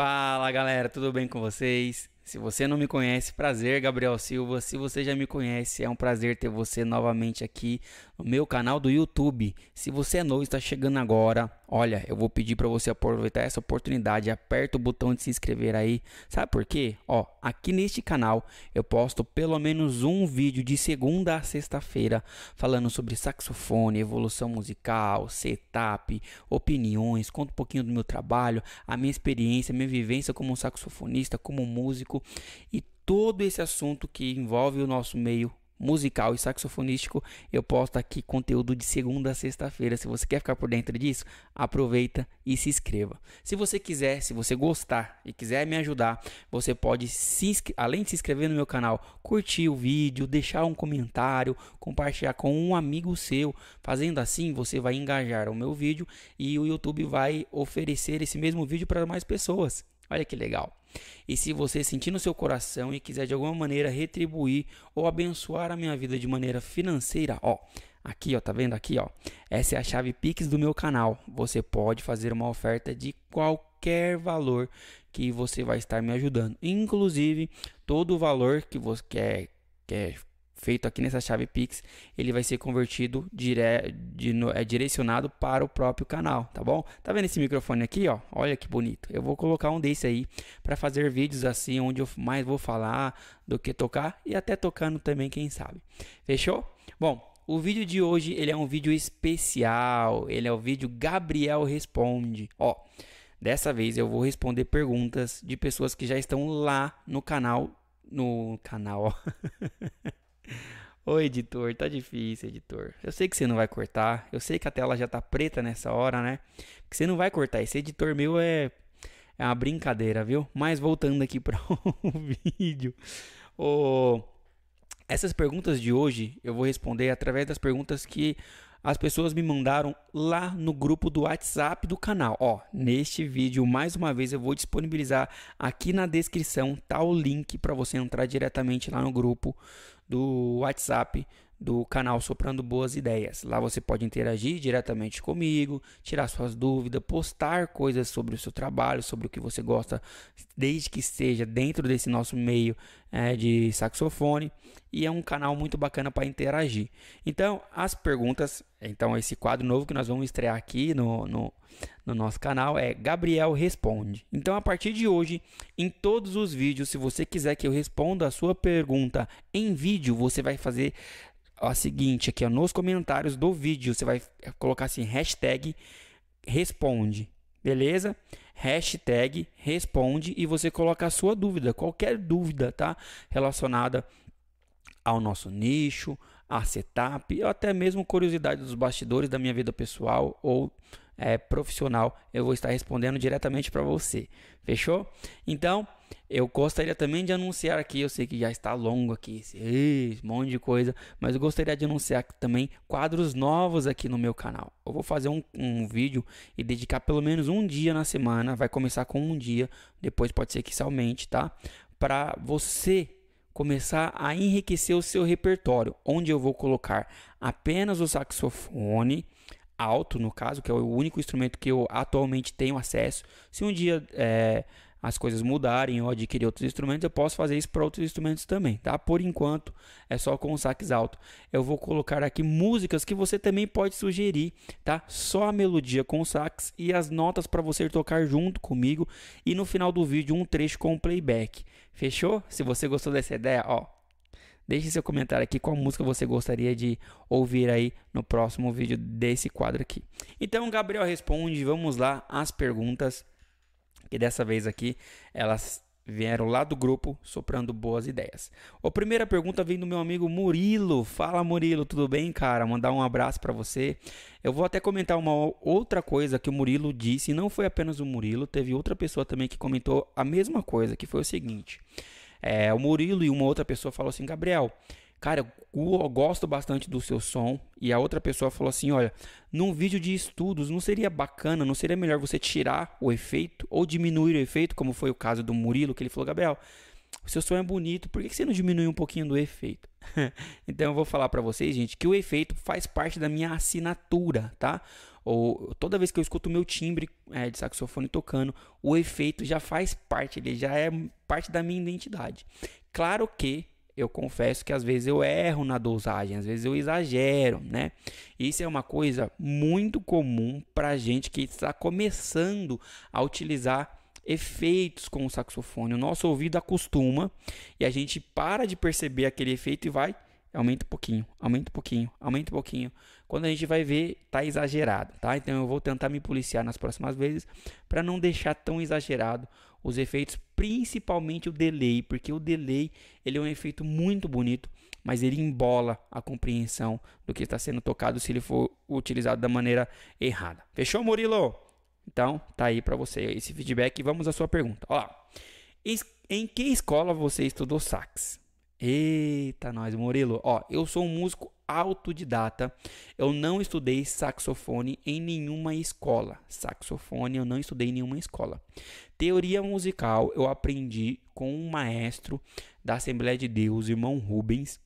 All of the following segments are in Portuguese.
Fala galera, tudo bem com vocês? Se você não me conhece, prazer, Gabriel Silva. Se você já me conhece, é um prazer ter você novamente aqui no meu canal do YouTube. Se você é novo e está chegando agora, Olha, eu vou pedir para você aproveitar essa oportunidade, aperta o botão de se inscrever aí. Sabe por quê? Ó, aqui neste canal eu posto pelo menos um vídeo de segunda a sexta-feira falando sobre saxofone, evolução musical, setup, opiniões, conto um pouquinho do meu trabalho, a minha experiência, minha vivência como saxofonista, como músico e todo esse assunto que envolve o nosso meio musical e saxofonístico, eu posto aqui conteúdo de segunda a sexta-feira. Se você quer ficar por dentro disso, aproveita e se inscreva. Se você quiser, se você gostar e quiser me ajudar, você pode se além de se inscrever no meu canal, curtir o vídeo, deixar um comentário, compartilhar com um amigo seu. Fazendo assim, você vai engajar o meu vídeo e o YouTube vai oferecer esse mesmo vídeo para mais pessoas. Olha que legal. E se você sentir no seu coração e quiser de alguma maneira retribuir ou abençoar a minha vida de maneira financeira, ó, aqui, ó, tá vendo aqui, ó? Essa é a chave Pix do meu canal. Você pode fazer uma oferta de qualquer valor que você vai estar me ajudando, inclusive todo o valor que você quer quer feito aqui nessa chave Pix, ele vai ser convertido dire... é, direcionado para o próprio canal, tá bom? Tá vendo esse microfone aqui, ó? Olha que bonito. Eu vou colocar um desse aí para fazer vídeos assim onde eu mais vou falar do que tocar e até tocando também, quem sabe. Fechou? Bom, o vídeo de hoje, ele é um vídeo especial. Ele é o vídeo Gabriel responde. Ó, dessa vez eu vou responder perguntas de pessoas que já estão lá no canal no canal, ó. Ô editor, tá difícil, editor. Eu sei que você não vai cortar. Eu sei que a tela já tá preta nessa hora, né? Que você não vai cortar. Esse editor meu é, é uma brincadeira, viu? Mas voltando aqui para o vídeo. essas perguntas de hoje eu vou responder através das perguntas que as pessoas me mandaram lá no grupo do WhatsApp do canal. Ó, neste vídeo, mais uma vez, eu vou disponibilizar aqui na descrição tá o link para você entrar diretamente lá no grupo do WhatsApp do canal Soprando Boas Ideias. Lá você pode interagir diretamente comigo, tirar suas dúvidas, postar coisas sobre o seu trabalho, sobre o que você gosta, desde que seja dentro desse nosso meio é, de saxofone. E é um canal muito bacana para interagir. Então, as perguntas, então esse quadro novo que nós vamos estrear aqui no, no, no nosso canal é Gabriel Responde. Então, a partir de hoje, em todos os vídeos, se você quiser que eu responda a sua pergunta em vídeo, você vai fazer a seguinte aqui, ó, nos comentários do vídeo, você vai colocar assim, hashtag responde, beleza? Hashtag responde e você coloca a sua dúvida, qualquer dúvida, tá? Relacionada ao nosso nicho, a setup, ou até mesmo curiosidade dos bastidores da minha vida pessoal ou é, profissional, eu vou estar respondendo diretamente para você. Fechou? Então, eu gostaria também de anunciar aqui, eu sei que já está longo aqui, esse monte de coisa, mas eu gostaria de anunciar também quadros novos aqui no meu canal. Eu vou fazer um, um vídeo e dedicar pelo menos um dia na semana, vai começar com um dia, depois pode ser que isso aumente, tá? Para você começar a enriquecer o seu repertório, onde eu vou colocar apenas o saxofone, alto, no caso, que é o único instrumento que eu atualmente tenho acesso. Se um dia é, as coisas mudarem ou adquirir outros instrumentos, eu posso fazer isso para outros instrumentos também, tá? Por enquanto, é só com o sax alto. Eu vou colocar aqui músicas que você também pode sugerir, tá? Só a melodia com o sax e as notas para você tocar junto comigo e no final do vídeo um trecho com o playback. Fechou? Se você gostou dessa ideia, ó, Deixe seu comentário aqui qual música você gostaria de ouvir aí no próximo vídeo desse quadro aqui. Então, Gabriel responde, vamos lá às perguntas e dessa vez aqui, elas vieram lá do grupo soprando boas ideias. A primeira pergunta vem do meu amigo Murilo. Fala Murilo, tudo bem, cara? Mandar um abraço para você. Eu vou até comentar uma outra coisa que o Murilo disse, e não foi apenas o Murilo, teve outra pessoa também que comentou a mesma coisa, que foi o seguinte: é, o Murilo e uma outra pessoa falou assim, Gabriel, cara, eu gosto bastante do seu som. E a outra pessoa falou assim: olha, num vídeo de estudos, não seria bacana, não seria melhor você tirar o efeito ou diminuir o efeito, como foi o caso do Murilo, que ele falou, Gabriel. O seu som é bonito, por que você não diminui um pouquinho do efeito? então eu vou falar para vocês, gente, que o efeito faz parte da minha assinatura, tá? Ou toda vez que eu escuto o meu timbre é, de saxofone tocando, o efeito já faz parte, ele já é parte da minha identidade. Claro que eu confesso que às vezes eu erro na dosagem, às vezes eu exagero, né? Isso é uma coisa muito comum para gente que está começando a utilizar efeitos com o saxofone. O nosso ouvido acostuma e a gente para de perceber aquele efeito e vai aumenta um pouquinho, aumenta um pouquinho, aumenta um pouquinho. Quando a gente vai ver, tá exagerado, tá? Então eu vou tentar me policiar nas próximas vezes para não deixar tão exagerado os efeitos, principalmente o delay, porque o delay ele é um efeito muito bonito, mas ele embola a compreensão do que está sendo tocado se ele for utilizado da maneira errada. Fechou, Murilo? Então, tá aí para você esse feedback vamos à sua pergunta. Ó, em que escola você estudou sax? Eita, nós, Murilo. Ó, eu sou um músico autodidata. Eu não estudei saxofone em nenhuma escola. Saxofone eu não estudei em nenhuma escola. Teoria musical eu aprendi com um maestro da Assembleia de Deus, irmão Rubens.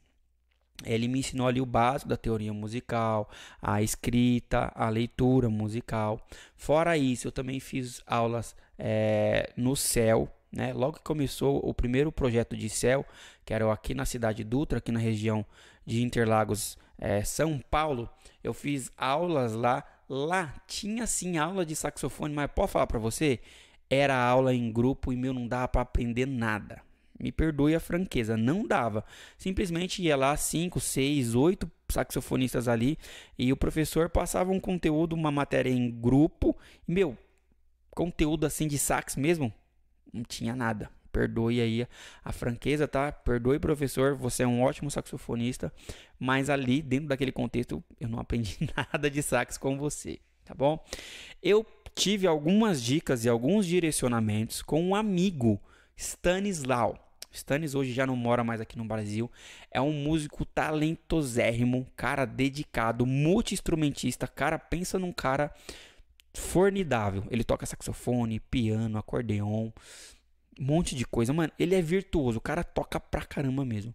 Ele me ensinou ali o básico da teoria musical, a escrita, a leitura musical. Fora isso, eu também fiz aulas é, no céu né? Logo que começou o primeiro projeto de céu, que era aqui na cidade de Dutra, aqui na região de Interlagos, é, São Paulo, eu fiz aulas lá. Lá tinha sim aula de saxofone, mas posso falar para você? Era aula em grupo e meu não dava para aprender nada. Me perdoe a franqueza, não dava. Simplesmente ia lá 5, 6, 8 saxofonistas ali e o professor passava um conteúdo, uma matéria em grupo. E, meu, conteúdo assim de sax mesmo, não tinha nada. Perdoe aí a franqueza, tá? Perdoe, professor, você é um ótimo saxofonista, mas ali, dentro daquele contexto, eu não aprendi nada de sax com você, tá bom? Eu tive algumas dicas e alguns direcionamentos com um amigo, Stanislau. Stanis hoje já não mora mais aqui no Brasil. É um músico talentosérrimo, cara dedicado, multi-instrumentista. Cara, pensa num cara fornidável. Ele toca saxofone, piano, acordeon, um monte de coisa. Mano, ele é virtuoso, o cara toca pra caramba mesmo.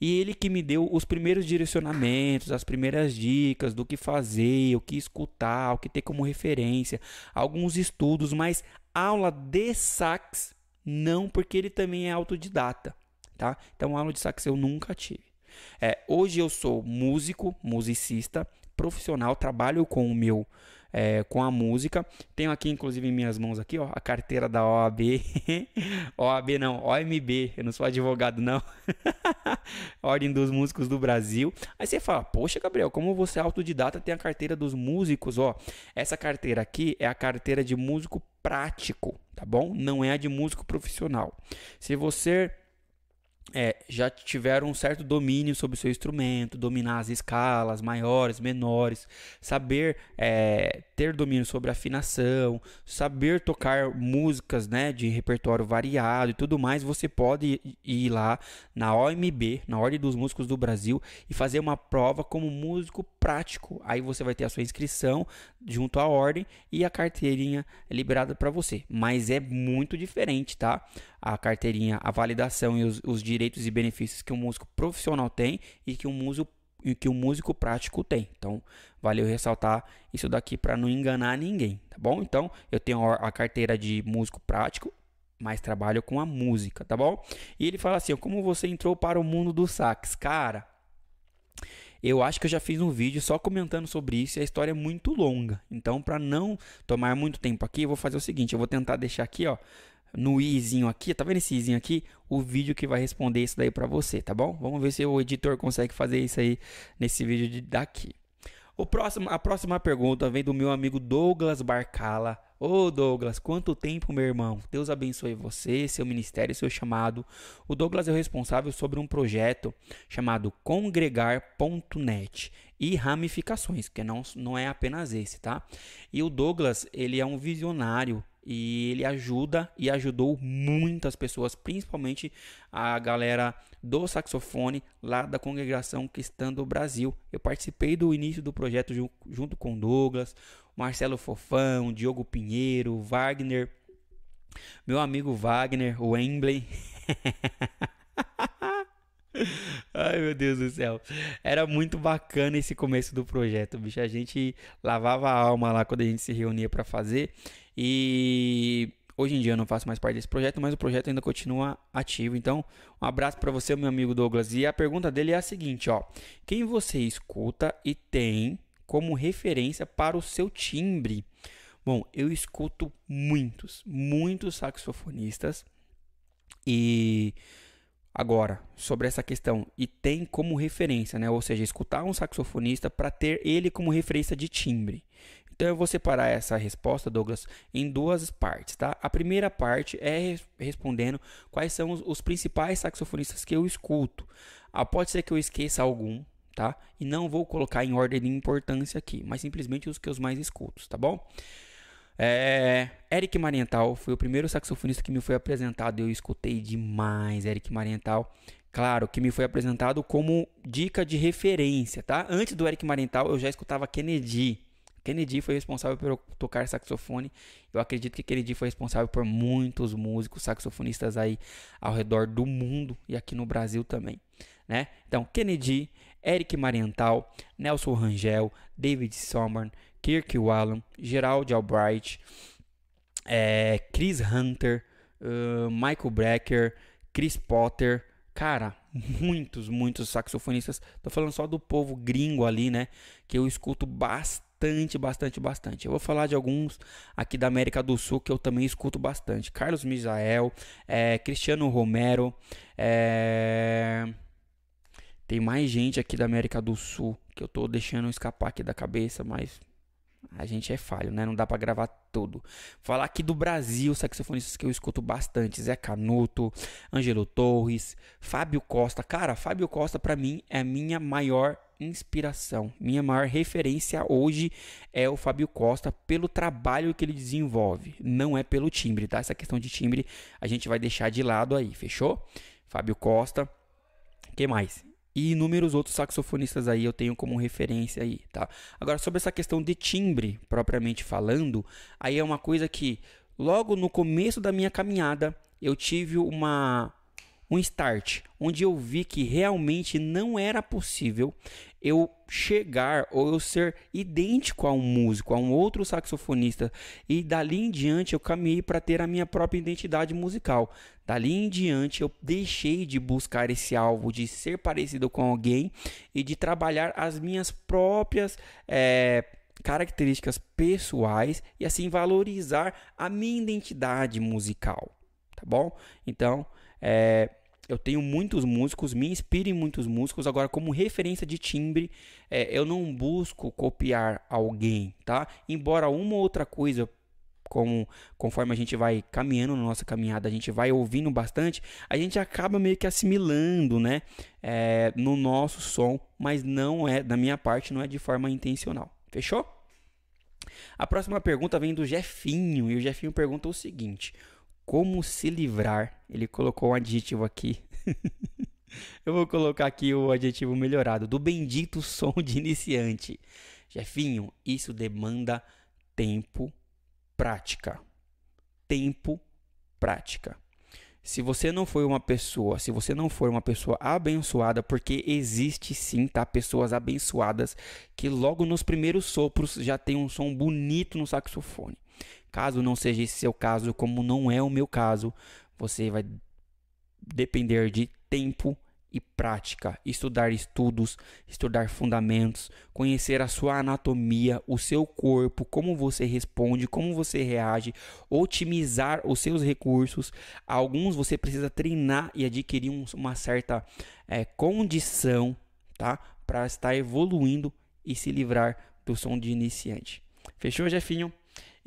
E ele que me deu os primeiros direcionamentos, as primeiras dicas do que fazer, o que escutar, o que ter como referência, alguns estudos, mas aula de sax não, porque ele também é autodidata, tá? Então aula de sax eu nunca tive. É, hoje eu sou músico, musicista, profissional, trabalho com o meu é, com a música. Tenho aqui, inclusive, em minhas mãos aqui, ó, a carteira da OAB. OAB não, OMB. Eu não sou advogado, não. Ordem dos Músicos do Brasil. Aí você fala, poxa, Gabriel, como você é autodidata, tem a carteira dos músicos, ó. Essa carteira aqui é a carteira de músico prático, tá bom? Não é a de músico profissional. Se você é, já tiveram um certo domínio sobre o seu instrumento, dominar as escalas maiores, menores, saber é, ter domínio sobre afinação, saber tocar músicas né, de repertório variado e tudo mais, você pode ir lá na OMB, na Ordem dos Músicos do Brasil, e fazer uma prova como músico prático. Aí você vai ter a sua inscrição junto à ordem e a carteirinha liberada para você. Mas é muito diferente, tá? A carteirinha, a validação e os, os direitos direitos e benefícios que um músico profissional tem e que um músico e que o um músico prático tem. Então, valeu ressaltar isso daqui para não enganar ninguém, tá bom? Então, eu tenho a carteira de músico prático, mas trabalho com a música, tá bom? E ele fala assim: "Como você entrou para o mundo do sax?". Cara, eu acho que eu já fiz um vídeo só comentando sobre isso e a história é muito longa. Então, para não tomar muito tempo aqui, eu vou fazer o seguinte: eu vou tentar deixar aqui, ó, no izinho aqui, tá vendo esse izinho aqui? O vídeo que vai responder isso daí para você, tá bom? Vamos ver se o editor consegue fazer isso aí nesse vídeo de daqui. O próximo, a próxima pergunta vem do meu amigo Douglas Barcala. Ô oh, Douglas, quanto tempo, meu irmão? Deus abençoe você, seu ministério, seu chamado. O Douglas é o responsável sobre um projeto chamado congregar.net e ramificações, que não, não é apenas esse, tá? E o Douglas, ele é um visionário e ele ajuda e ajudou muitas pessoas, principalmente a galera do saxofone lá da congregação cristã do Brasil. Eu participei do início do projeto junto com Douglas, Marcelo Fofão, Diogo Pinheiro, Wagner, meu amigo Wagner, o Wembley. Ai meu Deus do céu, era muito bacana esse começo do projeto, bicho. A gente lavava a alma lá quando a gente se reunia para fazer e hoje em dia eu não faço mais parte desse projeto, mas o projeto ainda continua ativo. Então, um abraço para você, meu amigo Douglas. E a pergunta dele é a seguinte, ó: quem você escuta e tem como referência para o seu timbre? Bom, eu escuto muitos, muitos saxofonistas e Agora, sobre essa questão, e tem como referência, né? Ou seja, escutar um saxofonista para ter ele como referência de timbre. Então eu vou separar essa resposta, Douglas, em duas partes, tá? A primeira parte é respondendo quais são os, os principais saxofonistas que eu escuto. Ah, pode ser que eu esqueça algum, tá? E não vou colocar em ordem de importância aqui, mas simplesmente os que eu mais escuto, tá bom? É, Eric Mariental foi o primeiro saxofonista que me foi apresentado. Eu escutei demais Eric Mariental. Claro, que me foi apresentado como dica de referência, tá? Antes do Eric Mariental, eu já escutava Kennedy, Kennedy foi responsável por tocar saxofone. Eu acredito que Kennedy foi responsável por muitos músicos saxofonistas aí ao redor do mundo e aqui no Brasil também, né? Então, Kennedy, Eric Mariental, Nelson Rangel, David Sommern, Kirk Wallum, Gerald Albright, é, Chris Hunter, uh, Michael Brecker, Chris Potter, cara, muitos, muitos saxofonistas. Tô falando só do povo gringo ali, né? Que eu escuto bastante bastante, bastante, bastante. Eu vou falar de alguns aqui da América do Sul que eu também escuto bastante. Carlos Misael, é, Cristiano Romero, é... tem mais gente aqui da América do Sul que eu tô deixando escapar aqui da cabeça, mas a gente é falho, né? Não dá para gravar tudo. Falar aqui do Brasil, saxofonistas que eu escuto bastante: Zé Canuto, Ângelo Torres, Fábio Costa. Cara, Fábio Costa para mim é a minha maior inspiração. Minha maior referência hoje é o Fábio Costa pelo trabalho que ele desenvolve, não é pelo timbre, tá? Essa questão de timbre a gente vai deixar de lado aí, fechou? Fábio Costa. Que mais? e inúmeros outros saxofonistas aí eu tenho como referência aí, tá? Agora sobre essa questão de timbre propriamente falando, aí é uma coisa que logo no começo da minha caminhada eu tive uma um start, onde eu vi que realmente não era possível eu chegar ou eu ser idêntico a um músico, a um outro saxofonista e dali em diante eu caminhei para ter a minha própria identidade musical. Dali em diante eu deixei de buscar esse alvo de ser parecido com alguém e de trabalhar as minhas próprias é, características pessoais e assim valorizar a minha identidade musical, tá bom? Então, é, eu tenho muitos músicos, me inspiro em muitos músicos. Agora, como referência de timbre, é, eu não busco copiar alguém, tá? Embora uma ou outra coisa como, conforme a gente vai caminhando na nossa caminhada, a gente vai ouvindo bastante, a gente acaba meio que assimilando, né, é, no nosso som, mas não é, da minha parte, não é de forma intencional. Fechou? A próxima pergunta vem do Jefinho, e o Jefinho pergunta o seguinte: como se livrar. Ele colocou um adjetivo aqui. Eu vou colocar aqui o adjetivo melhorado do bendito som de iniciante. Jefinho, isso demanda tempo, prática. Tempo, prática. Se você não foi uma pessoa, se você não for uma pessoa abençoada, porque existe sim, tá? Pessoas abençoadas que logo nos primeiros sopros já tem um som bonito no saxofone. Caso não seja esse seu caso, como não é o meu caso, você vai depender de tempo e prática, estudar estudos, estudar fundamentos, conhecer a sua anatomia, o seu corpo, como você responde, como você reage, otimizar os seus recursos. Alguns você precisa treinar e adquirir uma certa é, condição, tá, para estar evoluindo e se livrar do som de iniciante. Fechou, Jefinho?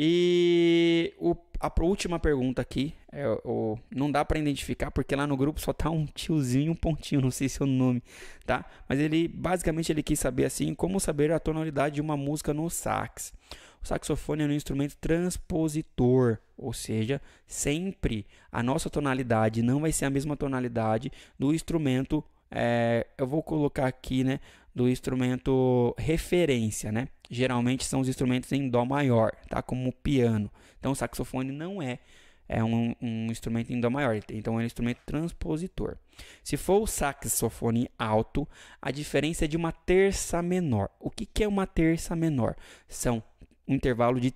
E o, a última pergunta aqui, é, o, não dá para identificar porque lá no grupo só tá um tiozinho, um pontinho, não sei seu nome, tá? Mas ele basicamente ele quis saber assim, como saber a tonalidade de uma música no sax. O saxofone é um instrumento transpositor, ou seja, sempre a nossa tonalidade não vai ser a mesma tonalidade do instrumento. É, eu vou colocar aqui, né? do instrumento referência, né? Geralmente são os instrumentos em dó maior, tá? Como o piano. Então, o saxofone não é, é um, um instrumento em dó maior, então é um instrumento transpositor. Se for o saxofone alto, a diferença é de uma terça menor. O que, que é uma terça menor? São um intervalo de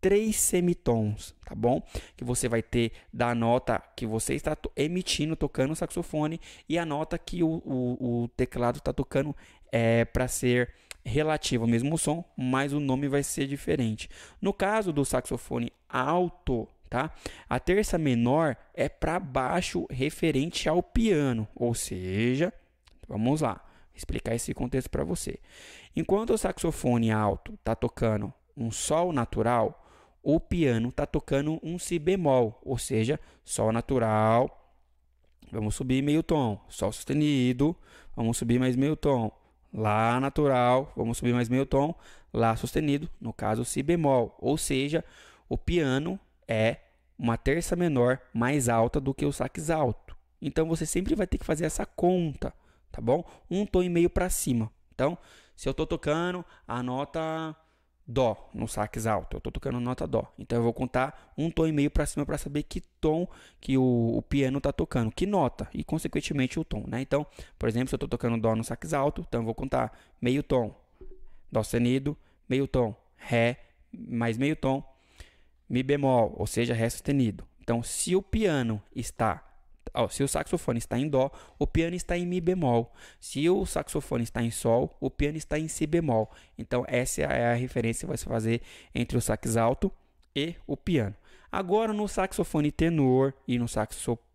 três semitons, tá bom? Que você vai ter da nota que você está emitindo, tocando o saxofone, e a nota que o, o, o teclado está tocando é, para ser relativo ao mesmo som, mas o nome vai ser diferente. No caso do saxofone alto, tá? A terça menor é para baixo referente ao piano, ou seja, vamos lá, explicar esse contexto para você. Enquanto o saxofone alto está tocando um sol natural, o piano está tocando um si bemol, ou seja, sol natural. Vamos subir meio tom, sol sustenido, vamos subir mais meio tom Lá natural, vamos subir mais meio tom, Lá sustenido, no caso Si bemol. Ou seja, o piano é uma terça menor mais alta do que o sax alto. Então você sempre vai ter que fazer essa conta, tá bom? Um tom e meio para cima. Então, se eu estou tocando a nota dó no sax alto. Eu estou tocando nota dó. Então eu vou contar um tom e meio para cima para saber que tom que o, o piano está tocando, que nota e consequentemente o tom, né? Então, por exemplo, se eu estou tocando dó no sax alto, então eu vou contar meio tom, dó sustenido, meio tom, ré, mais meio tom, mi bemol, ou seja, ré sustenido. Então, se o piano está Oh, se o saxofone está em dó, o piano está em mi bemol. Se o saxofone está em sol, o piano está em si bemol. Então essa é a referência que você fazer entre o sax alto e o piano. Agora no saxofone tenor e no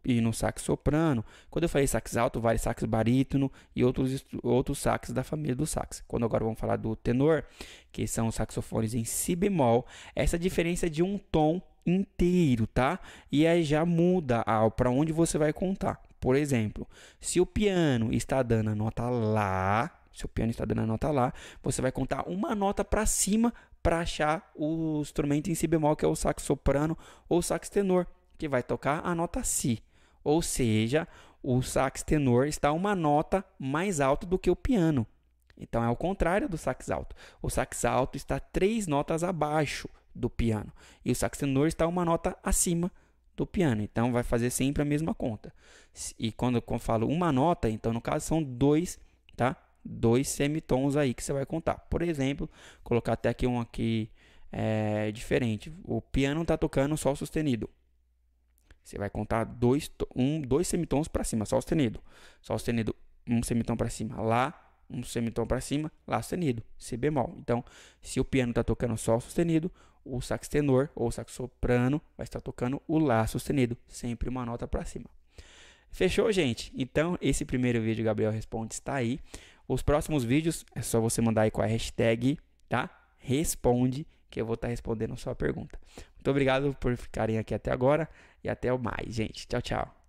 e no sax soprano, quando eu falei sax alto, vários sax barítono e outros outros sax da família do sax. Quando agora vamos falar do tenor, que são os saxofones em si bemol, essa diferença de um tom inteiro, tá? E aí já muda para onde você vai contar. Por exemplo, se o piano está dando a nota lá, se o piano está dando a nota lá, você vai contar uma nota para cima para achar o instrumento em si bemol, que é o sax soprano ou sax tenor, que vai tocar a nota si. Ou seja, o sax tenor está uma nota mais alta do que o piano. Então é o contrário do sax alto. O sax alto está três notas abaixo do piano. E o sax tenor está uma nota acima do piano. Então vai fazer sempre a mesma conta. E quando eu falo uma nota, então no caso são dois, tá? Dois semitons aí que você vai contar. Por exemplo, colocar até aqui um aqui é, diferente. O piano está tocando sol sustenido. Você vai contar dois, um, dois semitons para cima, sol sustenido. Sol sustenido, um semitom para cima, lá um semitom para cima, lá sustenido, si bemol. Então, se o piano está tocando sol sustenido, o sax tenor ou sax soprano vai estar tocando o lá sustenido, sempre uma nota para cima. Fechou, gente? Então, esse primeiro vídeo Gabriel Responde está aí. Os próximos vídeos é só você mandar aí com a hashtag, tá? Responde, que eu vou estar tá respondendo a sua pergunta. Muito obrigado por ficarem aqui até agora e até o mais, gente. Tchau, tchau.